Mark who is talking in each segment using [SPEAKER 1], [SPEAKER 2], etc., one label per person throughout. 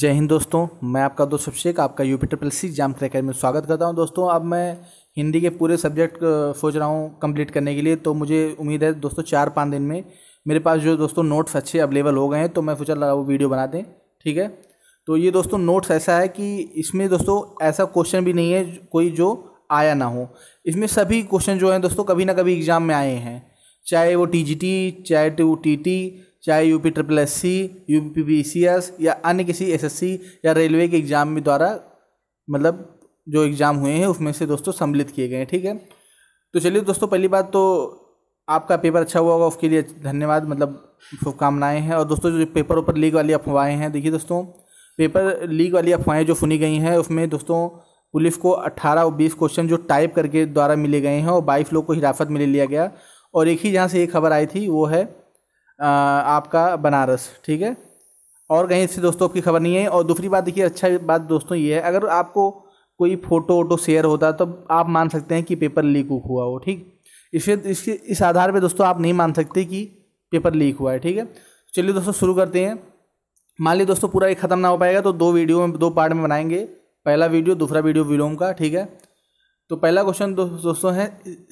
[SPEAKER 1] जय हिंद दोस्तों मैं आपका दोस्त अभिषेक आपका U P triple C exam cracker में स्वागत करता हूं दोस्तों अब मैं हिंदी के पूरे सब्जेक्ट सोच रहा हूं कंप्लीट करने के लिए तो मुझे उम्मीद है दोस्तों चार पाँच दिन में मेरे पास जो दोस्तों नोट्स अच्छे अवेलेबल हो गए हैं तो मैं सोचा लगा वो वीडियो बना दें ठीक है तो ये दोस्तों नोट्स ऐसा है कि इसमें दोस्तों ऐसा क्वेश्चन भी नहीं है कोई जो आया ना हो इसमें सभी क्वेश्चन जो हैं दोस्तों कभी ना कभी एग्ज़ाम में आए हैं चाहे वो टी चाहे टू तो टी चाहे U P triple S C U P B C S या अन्य किसी एस एस सी या रेलवे के एग्ज़ाम में द्वारा मतलब जो एग्ज़ाम हुए हैं उसमें से दोस्तों सम्मिलित किए गए हैं ठीक है तो चलिए दोस्तों पहली बात तो आपका पेपर अच्छा हुआ होगा उसके लिए धन्यवाद मतलब शुभकामनाएँ हैं और दोस्तों जो पेपर ऊपर लीक वाली अफवाहें हैं देखिए दोस्तों पेपर लीक वाली अफवाहें जो सुनी गई हैं उसमें दोस्तों पुलिस को 18 और 20 क्वेश्चन जो टाइप करके द्वारा मिले गए हैं और बाईस लोग को हिरासत में ले लिया गया और एक ही जहाँ से एक खबर आई थी वो है आपका बनारस ठीक है और कहीं से दोस्तों आपकी खबर नहीं है और दूसरी बात देखिए अच्छा बात दोस्तों ये है अगर आपको कोई फ़ोटो वोटो शेयर होता तो आप मान सकते हैं कि पेपर लीक हुआ हो ठीक इसे इसके इस आधार पे दोस्तों आप नहीं मान सकते कि पेपर लीक हुआ है ठीक है चलिए दोस्तों शुरू करते हैं मान लीजिए दोस्तों पूरा ये ख़त्म ना हो पाएगा तो दो वीडियो में दो पार्ट में बनाएंगे पहला वीडियो दूसरा वीडियो विलोम का ठीक है तो पहला क्वेश्चन दो, दोस्तों है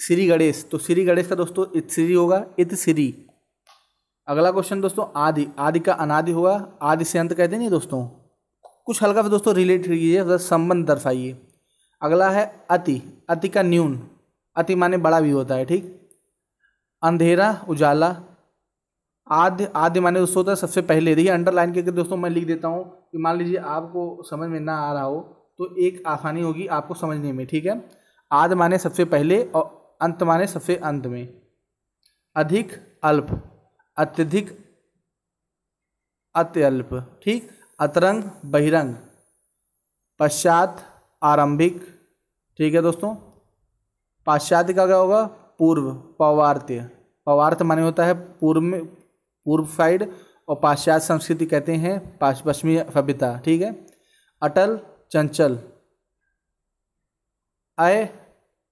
[SPEAKER 1] श्री गणेश तो श्री गणेश का दोस्तों इत श्री होगा इत श्री अगला क्वेश्चन दोस्तों आदि आदि का अनादि होगा आदि से अंत कहते नहीं दोस्तों कुछ हल्का दोस्तों रिलेट कीजिए संबंध दर्शाइए अगला है अति अति का न्यून अति माने बड़ा भी होता है ठीक अंधेरा उजाला आदि आदि माने दोस्तों होता है सबसे पहले देखिए अंडरलाइन करके दोस्तों मैं लिख देता हूँ कि मान लीजिए आपको समझ में ना आ रहा हो तो एक आसानी होगी आपको समझने में ठीक है आदि माने सबसे पहले और अंत माने सबसे अंत में अधिक अल्प अत्यधिक अत्यल्प ठीक अतरंग बहिरंग पश्चात आरंभिक ठीक है दोस्तों पाश्चात्य का क्या होगा पूर्व पवार्त्य पवार्थ माने होता है पूर्व में पूर्व साइड और पाश्चात्य संस्कृति कहते हैं पश्चिमी सभ्यता ठीक है अटल चंचल अय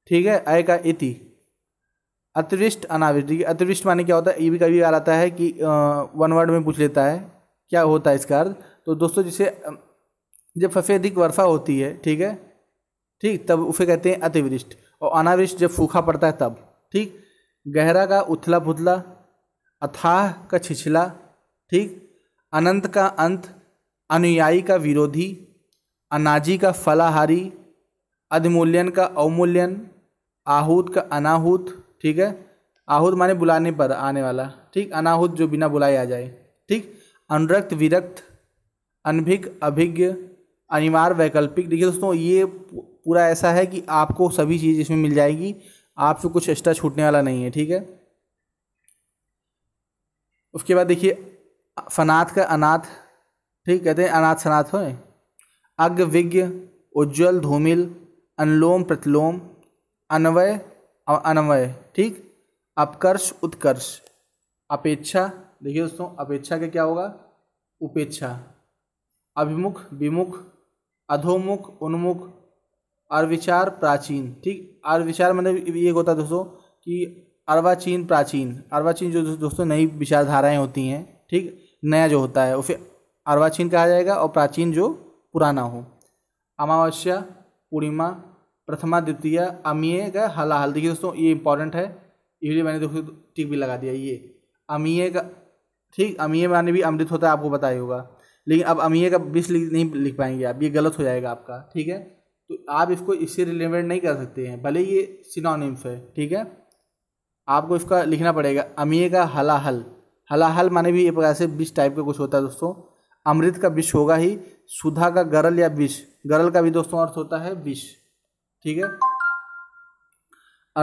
[SPEAKER 1] ठीक है अय का इति अतिवृष्ट अनावृष्टि अतिवृष्ट माने क्या होता है ये भी कभी आ आता है कि वन वर्ड में पूछ लेता है क्या होता है इसका अर्थ तो दोस्तों जिसे जब सबसे अधिक वर्षा होती है ठीक है ठीक तब उसे कहते हैं अतिवृष्ट और अनावृष्ट जब सूखा पड़ता है तब ठीक गहरा का उथला पुथला अथाह का छिछला ठीक अनंत का अंत अनुयायी का विरोधी अनाजी का फलाहारी अधिमूल्यन का अवमूल्यन आहूत का अनाहूत ठीक है आहुत माने बुलाने पर आने वाला ठीक अनाहुत जो बिना बुलाए आ जाए ठीक अनरक्त विरक्त अनभिज्ञ अभिज्ञ अनिवार्य वैकल्पिक देखिए दोस्तों ये पूरा ऐसा है कि आपको सभी चीज़ इसमें मिल जाएगी आपसे कुछ एक्स्ट्रा छूटने वाला नहीं है ठीक है उसके बाद देखिए फनाथ का अनाथ ठीक कहते हैं अनाथ सनाथ हो अज्ञ विज्ञ उज्ज्वल धूमिल अनलोम प्रतिलोम अन्वय अनवय ठीक अपकर्ष उत्कर्ष अपेक्षा देखिए दोस्तों अपेक्षा का क्या होगा उपेक्षा अभिमुख विमुख अधोमुख उन्मुख अर्विचार प्राचीन ठीक अर्विचार मतलब ये होता है दोस्तों कि अर्वाचीन प्राचीन अर्वाचीन जो दोस्तों नई विचारधाराएं होती हैं ठीक नया जो होता है उसे अर्वाचीन कहा जाएगा और प्राचीन जो पुराना हो अमावस्या पूर्णिमा प्रथमा द्वितीय अमीय का हलाहल देखिए दोस्तों ये इंपॉर्टेंट है इसलिए मैंने दोस्तों टिक भी लगा दिया ये अमीय का ठीक अमीय माने भी अमृत होता है आपको पता ही होगा लेकिन अब अमीय का बीस नहीं लिख पाएंगे आप ये गलत हो जाएगा आपका ठीक है तो आप इसको इससे रिलेवेंट नहीं कर सकते हैं भले ये सिनोनिम्स है ठीक है आपको इसका लिखना पड़ेगा अमीय का हलाहल हलाहल माने भी एक प्रकार से विष टाइप का कुछ होता है दोस्तों अमृत का विष होगा ही सुधा का गरल या विष गरल का भी दोस्तों अर्थ होता है विष ठीक है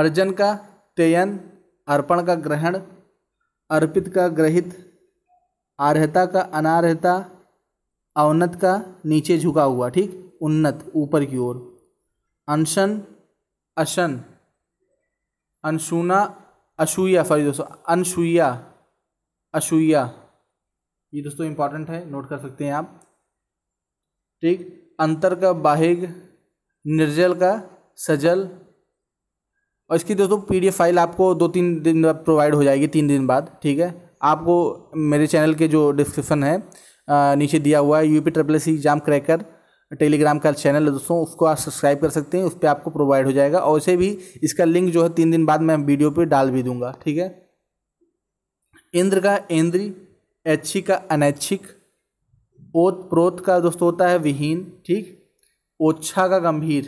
[SPEAKER 1] अर्जन का तेयन अर्पण का ग्रहण अर्पित का ग्रहित आर्ता का अनार्हता अवनत का नीचे झुका हुआ ठीक उन्नत ऊपर की ओर अनशन अशन अनशूना अशूया सॉरी दोस्तों अनशुया असूया ये दोस्तों इंपॉर्टेंट है नोट कर सकते हैं आप ठीक अंतर का बाहिग निर्जल का सजल और इसकी दोस्तों पीडीएफ फाइल आपको दो तीन दिन बाद प्रोवाइड हो जाएगी तीन दिन बाद ठीक है आपको मेरे चैनल के जो डिस्क्रिप्शन है नीचे दिया हुआ है U P triple C exam cracker Telegram का चैनल है दोस्तों उसको आप सब्सक्राइब कर सकते हैं उस पर आपको प्रोवाइड हो जाएगा और उसे भी इसका लिंक जो है तीन दिन बाद मैं वीडियो पर डाल भी दूंगा ठीक है इंद्र का इंद्री ऐच्छिक का अनैच्छिक ओत प्रोत का दोस्तों होता है विहीन ठीक ओछा का गंभीर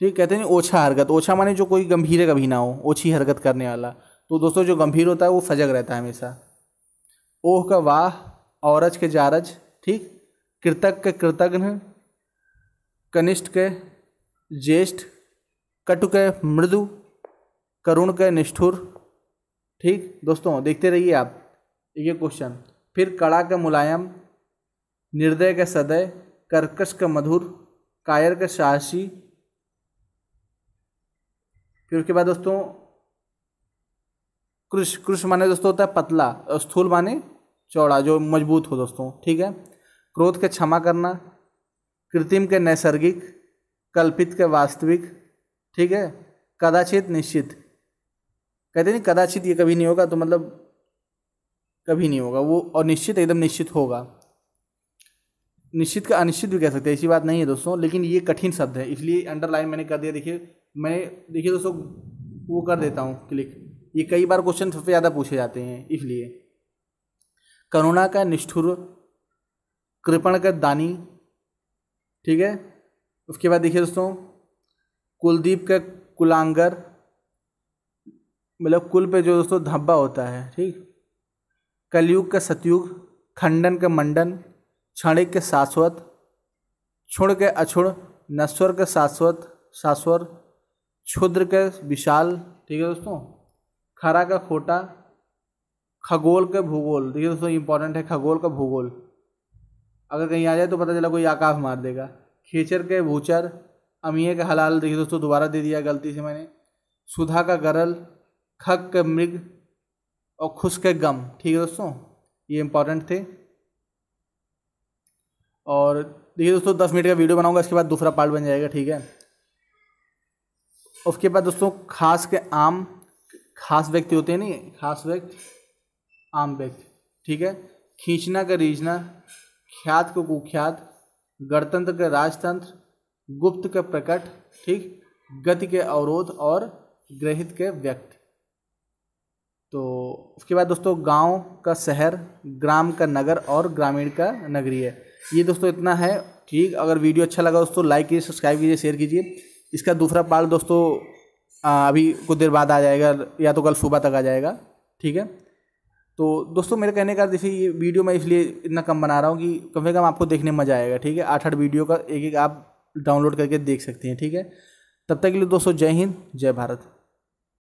[SPEAKER 1] ठीक कहते हैं ओछा हरकत ओछा माने जो कोई गंभीर कभी ना हो ओछी हरकत करने वाला तो दोस्तों जो गंभीर होता है वो सजग रहता है हमेशा ओह का वाह औरज के जारज ठीक कृतक के कृतघ्न कनिष्ठ के ज्येष्ठ कटु के मृदु करुण के निष्ठुर ठीक दोस्तों देखते रहिए आप ये क्वेश्चन फिर कड़ा के मुलायम निर्दय के सदय कर्कश का मधुर कायर का साहसी फिर उसके बाद दोस्तों कृष कृष माने दोस्तों होता है पतला स्थूल माने चौड़ा जो मजबूत हो दोस्तों ठीक है क्रोध का क्षमा करना कृत्रिम के नैसर्गिक कल्पित के वास्तविक ठीक है कदाचित निश्चित कहते नहीं कदाचित ये कभी नहीं होगा तो मतलब कभी नहीं होगा वो और निश्चित एकदम निश्चित होगा निश्चित का अनिश्चित भी कह सकते हैं ऐसी बात नहीं है दोस्तों लेकिन ये कठिन शब्द है इसलिए अंडरलाइन मैंने कर दिया देखिए मैं देखिए दोस्तों वो कर देता हूँ क्लिक ये कई बार क्वेश्चन सबसे ज़्यादा पूछे जाते हैं इसलिए करुणा का निष्ठुर कृपण का दानी ठीक है उसके बाद देखिए दोस्तों कुलदीप का कुलांगर मतलब कुल पे जो दोस्तों धब्बा होता है ठीक कलयुग का सतयुग खंडन का मंडन क्षणिक के शाश्वत क्षुण के अक्षुण नश्वर के शाश्वत शाश्वर क्षुद्र के विशाल ठीक है दोस्तों खरा का खोटा खगोल के भूगोल देखिए दोस्तों इंपॉर्टेंट है खगोल का भूगोल अगर कहीं आ जाए तो पता चला कोई आकाश मार देगा खेचर के भूचर अमिये का हलाल देखिए दोस्तों दोबारा दे दिया गलती से मैंने सुधा का गरल खग के मृग और खुश के गम ठीक है दोस्तों ये इंपॉर्टेंट थे और देखिए दोस्तों दस मिनट का वीडियो बनाऊंगा इसके बाद दूसरा पार्ट बन जाएगा ठीक है उसके बाद दोस्तों खास के आम खास व्यक्ति होते हैं नहीं खास व्यक्ति आम व्यक्ति ठीक है खींचना का रीझना ख्यात का कुख्यात गणतंत्र का राजतंत्र गुप्त का प्रकट ठीक गति के अवरोध और ग्रहित के व्यक्ति तो उसके बाद दोस्तों गांव का शहर ग्राम का नगर और ग्रामीण का नगरीय ये दोस्तों इतना है ठीक अगर वीडियो अच्छा लगा दोस्तों लाइक कीजिए सब्सक्राइब कीजिए शेयर कीजिए इसका दूसरा पार्ट दोस्तों अभी कुछ देर बाद आ जाएगा या तो कल सुबह तक आ जाएगा ठीक है तो दोस्तों मेरे कहने का जैसे ये वीडियो मैं इसलिए इतना कम बना रहा हूँ कि कम से कम आपको देखने मज़ा आएगा ठीक है आठ आठ वीडियो का एक एक आप डाउनलोड करके देख सकते हैं ठीक है तब तक के लिए दोस्तों जय हिंद जय भारत